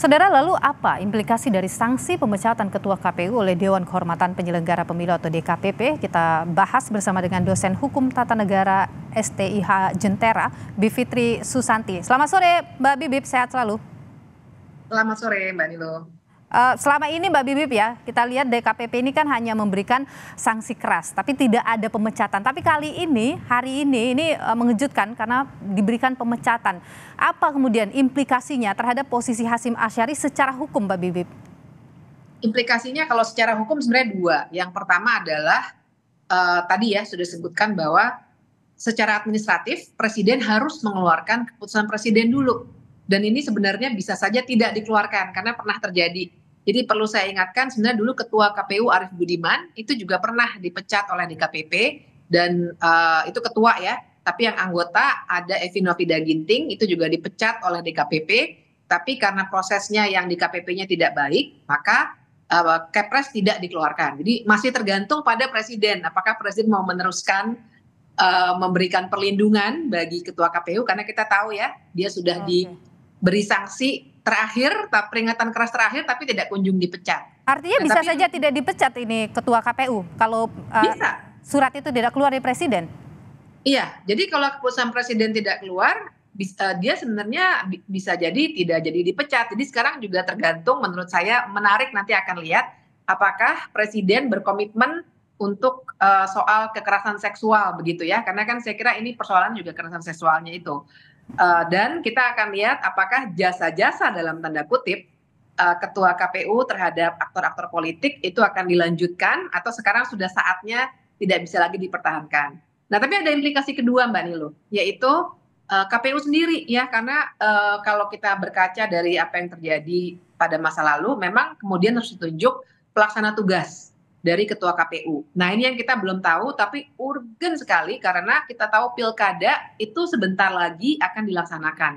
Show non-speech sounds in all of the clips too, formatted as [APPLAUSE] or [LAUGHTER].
Saudara, lalu apa implikasi dari sanksi pemecatan Ketua KPU oleh Dewan Kehormatan Penyelenggara Pemilu atau DKPP? Kita bahas bersama dengan dosen hukum tata negara STIH Jentera, Bivitri Susanti. Selamat sore, Mbak Bibip, sehat selalu. Selamat sore, Mbak Nilo. Eh, selama ini Mbak Bibip ya, kita lihat DKPP ini kan hanya memberikan sanksi keras, tapi tidak ada pemecatan. Tapi kali ini, hari ini, ini uh, mengejutkan karena diberikan pemecatan. Apa kemudian implikasinya terhadap posisi Hasim Asyari secara hukum Mbak Bibip? Implikasinya kalau secara hukum sebenarnya dua. Yang pertama adalah, uh, tadi ya sudah sebutkan bahwa secara administratif Presiden harus mengeluarkan keputusan Presiden dulu. Dan ini sebenarnya bisa saja tidak dikeluarkan karena pernah terjadi jadi perlu saya ingatkan sebenarnya dulu Ketua KPU Arief Budiman itu juga pernah dipecat oleh DKPP dan uh, itu ketua ya. Tapi yang anggota ada Evi Novida Ginting itu juga dipecat oleh DKPP. Tapi karena prosesnya yang di KPP-nya tidak baik, maka uh, Kepres tidak dikeluarkan. Jadi masih tergantung pada Presiden. Apakah Presiden mau meneruskan uh, memberikan perlindungan bagi Ketua KPU karena kita tahu ya dia sudah okay. di beri sanksi terakhir, peringatan keras terakhir tapi tidak kunjung dipecat. Artinya nah, bisa tapi, saja tidak dipecat ini ketua KPU kalau uh, bisa. surat itu tidak keluar dari presiden. Iya, jadi kalau keputusan presiden tidak keluar, bisa, eh, dia sebenarnya bisa jadi tidak jadi dipecat. Jadi sekarang juga tergantung menurut saya menarik nanti akan lihat apakah presiden berkomitmen untuk uh, soal kekerasan seksual begitu ya karena kan saya kira ini persoalan juga kekerasan seksualnya itu Uh, dan kita akan lihat apakah jasa-jasa dalam tanda kutip uh, ketua KPU terhadap aktor-aktor politik itu akan dilanjutkan atau sekarang sudah saatnya tidak bisa lagi dipertahankan. Nah, tapi ada implikasi kedua Mbak Nilo, yaitu uh, eh, KPU sendiri ya karena uh, kalau kita berkaca dari apa yang terjadi pada masa lalu memang kemudian harus ditunjuk pelaksana tugas dari ketua KPU. Nah, ini yang kita belum tahu tapi urgen sekali karena kita tahu pilkada itu sebentar lagi akan dilaksanakan.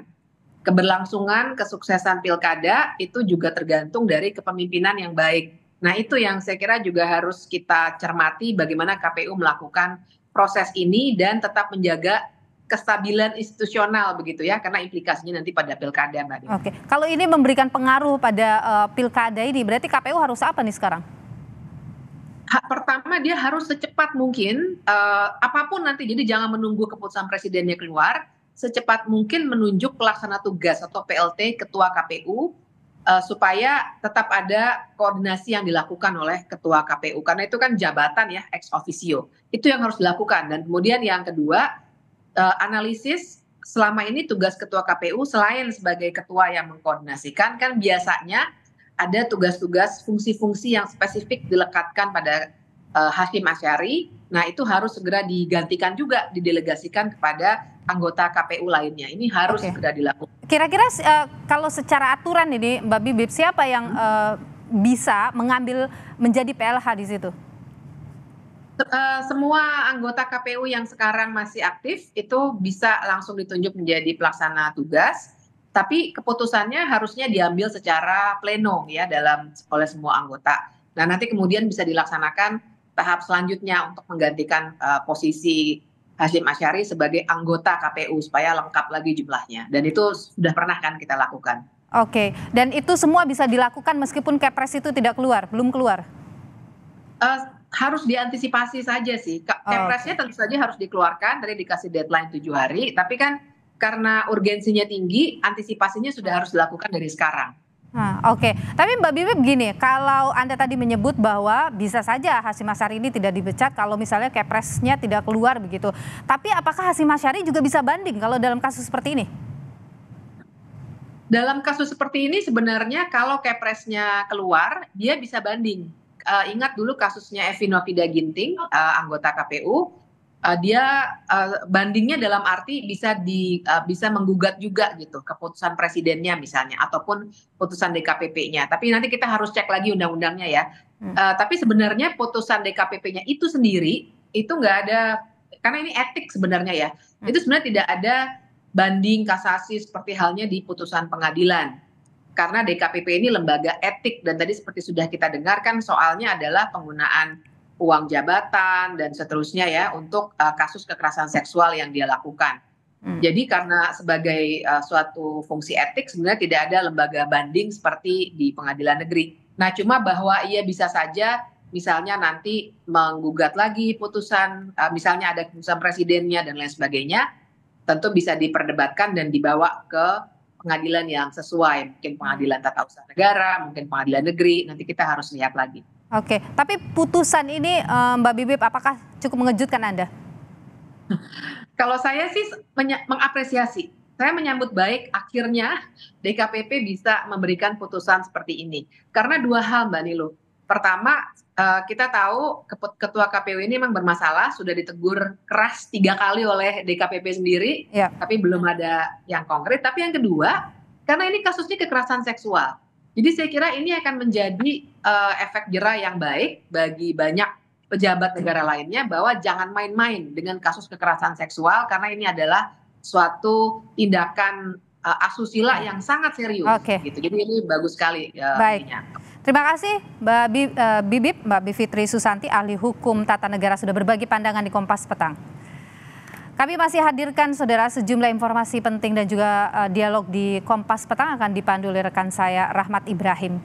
Keberlangsungan kesuksesan pilkada itu juga tergantung dari kepemimpinan yang baik. Nah, itu yang saya kira juga harus kita cermati bagaimana KPU melakukan proses ini dan tetap menjaga kestabilan institusional begitu ya karena implikasinya nanti pada pilkada Mbak. Oke, kalau ini memberikan pengaruh pada uh, pilkada ini berarti KPU harus apa nih sekarang? pertama dia harus secepat mungkin uh, apapun nanti jadi jangan menunggu keputusan presidennya keluar secepat mungkin menunjuk pelaksana tugas atau PLT ketua KPU uh, eh, supaya tetap ada koordinasi yang dilakukan oleh ketua KPU karena itu kan jabatan ya ex officio itu yang harus dilakukan dan kemudian yang kedua uh, analisis selama ini tugas ketua KPU selain sebagai ketua yang mengkoordinasikan kan biasanya ada tugas-tugas fungsi-fungsi yang spesifik dilekatkan pada uh, Hashim Asyari. Nah, itu harus segera digantikan juga didelegasikan kepada anggota KPU lainnya. Ini harus okay. segera dilakukan. Kira-kira uh, kalau secara aturan ini Mbak Bibip siapa yang uh, bisa mengambil menjadi PLH di situ? semua anggota KPU yang sekarang masih aktif itu bisa langsung ditunjuk menjadi pelaksana tugas tapi keputusannya harusnya diambil secara pleno ya dalam oleh semua anggota. Nah, nanti kemudian bisa dilaksanakan tahap selanjutnya untuk menggantikan uh, posisi Hasim Asyari sebagai anggota KPU supaya lengkap lagi jumlahnya. Dan itu sudah pernah kan kita lakukan. Oke, dan itu semua bisa dilakukan meskipun Kepres itu tidak keluar, belum keluar. Uh, harus diantisipasi saja sih. Kepresnya oh, okay. tentu saja harus dikeluarkan, tadi dikasih deadline tujuh hari, tapi kan karena urgensinya tinggi, antisipasinya sudah harus dilakukan dari sekarang. Hmm, Oke, okay. tapi Mbak Bibi begini, kalau Anda tadi menyebut bahwa bisa saja Hasim Asyari ini tidak dipecat kalau misalnya kepresnya tidak keluar begitu. Tapi apakah Hasim Asyari juga bisa banding kalau dalam kasus seperti ini? Dalam kasus seperti ini sebenarnya kalau kepresnya keluar, dia bisa banding. Uh, ingat dulu kasusnya Evi Ginting, uh, anggota KPU, uh, dia uh, bandingnya dalam arti bisa di uh, bisa menggugat juga gitu keputusan presidennya misalnya ataupun putusan DKPP-nya. Tapi nanti kita harus cek lagi undang-undangnya ya. Hmm. Uh, tapi sebenarnya putusan DKPP-nya itu sendiri itu nggak ada karena ini etik sebenarnya ya. Hmm. Itu sebenarnya tidak ada banding kasasi seperti halnya di putusan pengadilan. Karena DKPP ini lembaga etik dan tadi seperti sudah kita dengarkan soalnya adalah penggunaan uang jabatan dan seterusnya ya untuk uh, kasus kekerasan seksual yang dia lakukan. Hmm. Jadi karena sebagai uh, suatu fungsi etik sebenarnya tidak ada lembaga banding seperti di pengadilan negeri. Nah, cuma bahwa ia bisa saja misalnya nanti menggugat lagi putusan uh, misalnya ada keputusan presidennya dan lain sebagainya, tentu bisa diperdebatkan dan dibawa ke pengadilan yang sesuai, mungkin pengadilan tata usaha negara, mungkin pengadilan negeri, nanti kita harus lihat lagi. Oke, tapi putusan ini eh, Mbak Bibip apakah cukup mengejutkan Anda? [LAUGHS] Kalau saya sih mengapresiasi. Saya menyambut baik akhirnya DKPP bisa memberikan putusan seperti ini. Karena dua hal Mbak Nilo. Pertama, eh, kita tahu ketua KPU ini memang bermasalah, sudah ditegur keras tiga kali oleh DKPP sendiri, ya. tapi belum ada yang konkret. Tapi yang kedua, karena ini kasusnya kekerasan seksual jadi saya kira ini akan menjadi uh, efek jerah yang baik bagi banyak pejabat negara lainnya bahwa jangan main-main dengan kasus kekerasan seksual karena ini adalah suatu tindakan uh, asusila yang sangat serius okay. gitu. Jadi ini bagus sekali uh, Baik. Ininya. Terima kasih Mbak Bibip, Mbak Bivitri Susanti ahli hukum tata negara sudah berbagi pandangan di Kompas Petang. Kami masih hadirkan saudara sejumlah informasi penting dan juga uh, dialog di Kompas Petang akan dipandu oleh rekan saya Rahmat Ibrahim.